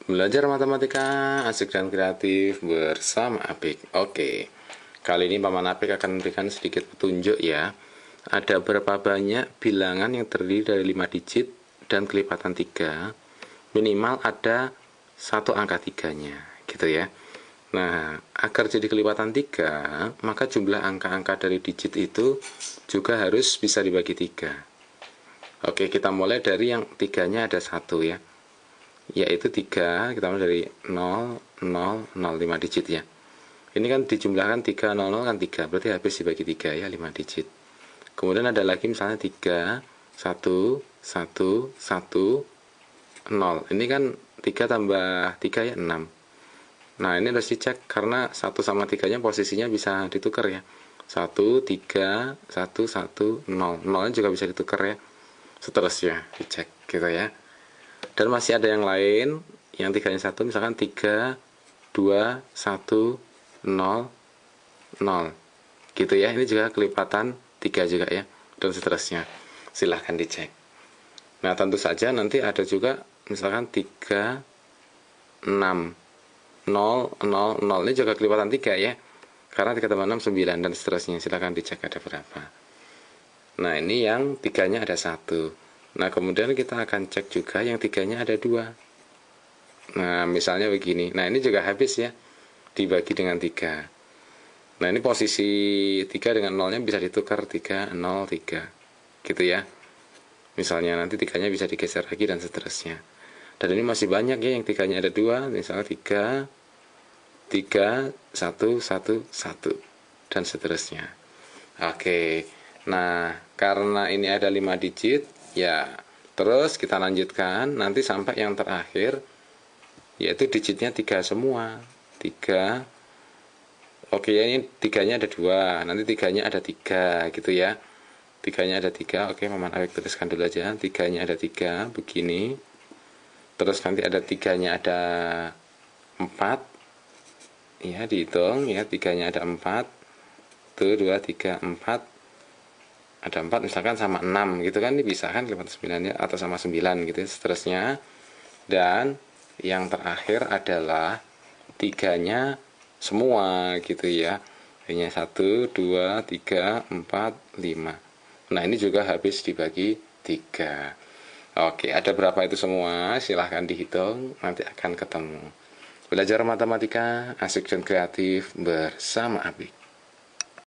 Belajar matematika asik dan kreatif bersama Apik. Oke. Kali ini Paman Apik akan memberikan sedikit petunjuk ya. Ada berapa banyak bilangan yang terdiri dari 5 digit dan kelipatan 3? Minimal ada satu angka tiganya, gitu ya. Nah, agar jadi kelipatan 3, maka jumlah angka-angka dari digit itu juga harus bisa dibagi 3. Oke, kita mulai dari yang tiganya ada satu ya yaitu 3 kita mulai dari 0 0 0 5 digit ya ini kan dijumlahkan 3 0 0 kan 3 berarti habis dibagi 3 ya 5 digit kemudian ada lagi misalnya 3 1 1 1 0 ini kan 3 tambah 3 ya 6 nah ini harus dicek karena 1 sama 3 nya posisinya bisa ditukar ya 1 3 1 1 0 0 juga bisa ditukar ya seterusnya dicek gitu ya dan masih ada yang lain yang tiganya satu misalkan tiga dua satu nol nol gitu ya ini juga kelipatan tiga juga ya dan seterusnya silahkan dicek nah tentu saja nanti ada juga misalkan tiga 6 nol nol nol ini juga kelipatan tiga ya karena 3 tambah 6 9 dan seterusnya silahkan dicek ada berapa nah ini yang tiganya ada satu Nah kemudian kita akan cek juga yang tiganya ada dua. Nah misalnya begini. Nah ini juga habis ya. Dibagi dengan tiga. Nah ini posisi tiga dengan nolnya bisa ditukar tiga nol tiga. Gitu ya. Misalnya nanti tiganya bisa digeser lagi dan seterusnya. Dan ini masih banyak ya yang tiganya ada dua. Misalnya tiga tiga satu satu satu dan seterusnya. Oke. Nah karena ini ada 5 digit ya terus kita lanjutkan nanti sampai yang terakhir yaitu digitnya tiga semua tiga oke ya, ini tiganya ada dua nanti tiganya ada tiga gitu ya tiganya ada tiga oke okay, Maman Awek tuliskan dulu aja tiganya ada tiga begini terus nanti ada tiganya ada empat ya dihitung ya tiganya ada empat tuh dua tiga empat ada empat misalkan sama enam gitu kan ini bisa kan kelipatan nya atau sama sembilan gitu ya, seterusnya dan yang terakhir adalah tiganya semua gitu ya hanya satu dua tiga empat lima nah ini juga habis dibagi tiga Oke, ada berapa itu semua? Silahkan dihitung, nanti akan ketemu. Belajar matematika asik dan kreatif bersama Abik.